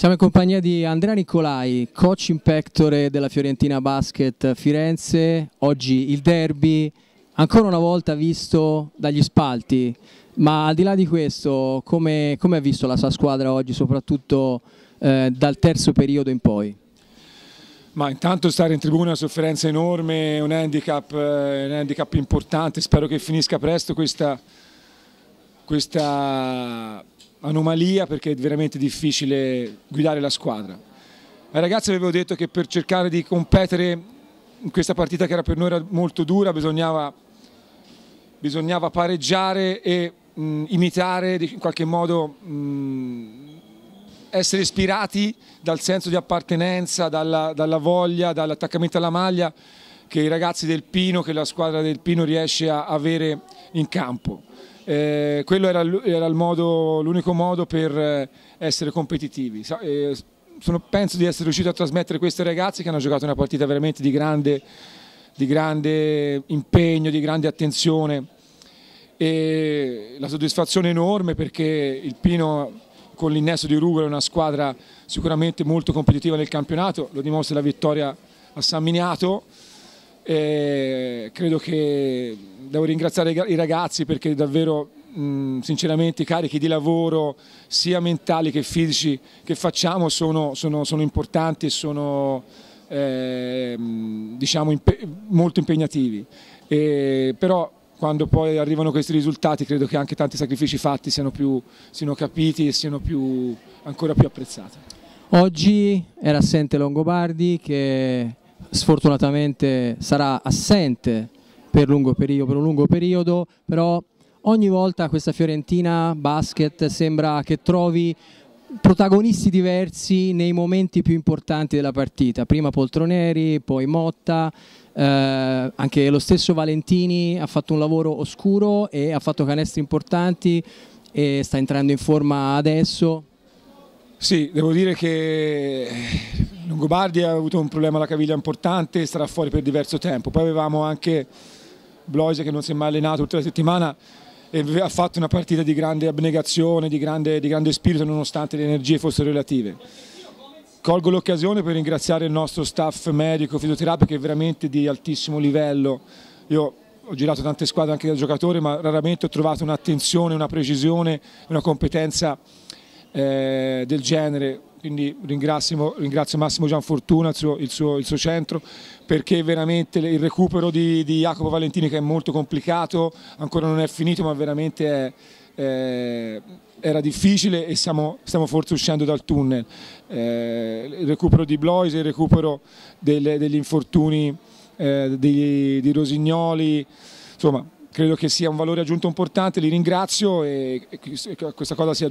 Siamo in compagnia di Andrea Nicolai, coach impectore della Fiorentina Basket Firenze. Oggi il derby, ancora una volta visto dagli spalti. Ma al di là di questo, come, come ha visto la sua squadra oggi, soprattutto eh, dal terzo periodo in poi? Ma intanto stare in tribuna è una sofferenza enorme, un handicap, eh, un handicap importante. Spero che finisca presto questa, questa anomalia perché è veramente difficile guidare la squadra. Ai ragazzi avevo detto che per cercare di competere in questa partita che era per noi molto dura bisognava, bisognava pareggiare e mh, imitare in qualche modo mh, essere ispirati dal senso di appartenenza, dalla, dalla voglia, dall'attaccamento alla maglia che i ragazzi del Pino, che la squadra del Pino riesce a avere in campo eh, quello era, era l'unico modo, modo per eh, essere competitivi. Eh, sono, penso di essere riuscito a trasmettere questi ragazzi che hanno giocato una partita veramente di grande, di grande impegno, di grande attenzione e la soddisfazione è enorme perché il Pino con l'innesso di Rugolo è una squadra sicuramente molto competitiva nel campionato, lo dimostra la vittoria a San Miniato. E credo che devo ringraziare i ragazzi perché davvero sinceramente i carichi di lavoro sia mentali che fisici che facciamo sono, sono, sono importanti e sono eh, diciamo, impe molto impegnativi. E, però quando poi arrivano questi risultati credo che anche tanti sacrifici fatti siano, più, siano capiti e siano più, ancora più apprezzati. Oggi era assente Longobardi che sfortunatamente sarà assente per lungo periodo, per un lungo periodo, però ogni volta questa Fiorentina basket sembra che trovi protagonisti diversi nei momenti più importanti della partita, prima Poltroneri, poi Motta, eh, anche lo stesso Valentini ha fatto un lavoro oscuro e ha fatto canestri importanti e sta entrando in forma adesso. Sì, devo dire che Longobardi ha avuto un problema alla caviglia importante e sarà fuori per diverso tempo. Poi avevamo anche Bloise che non si è mai allenato tutta la settimana e ha fatto una partita di grande abnegazione, di grande, di grande spirito nonostante le energie fossero relative. Colgo l'occasione per ringraziare il nostro staff medico, fisioterapia che è veramente di altissimo livello. Io ho girato tante squadre anche da giocatore ma raramente ho trovato un'attenzione, una precisione, una competenza eh, del genere quindi ringrazio, ringrazio Massimo Gianfortuna, il suo, il, suo, il suo, centro, perché veramente il recupero di, di, Jacopo Valentini che è molto complicato, ancora non è finito ma veramente è, è, era difficile e siamo, stiamo forse uscendo dal tunnel. Eh, il recupero di Blois, il recupero delle, degli infortuni eh, di, di Rosignoli, insomma credo che sia un valore aggiunto importante, li ringrazio e che questa cosa sia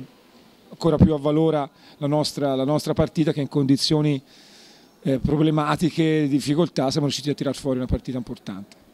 ancora più avvalora la nostra, la nostra partita che in condizioni eh, problematiche, difficoltà, siamo riusciti a tirar fuori una partita importante.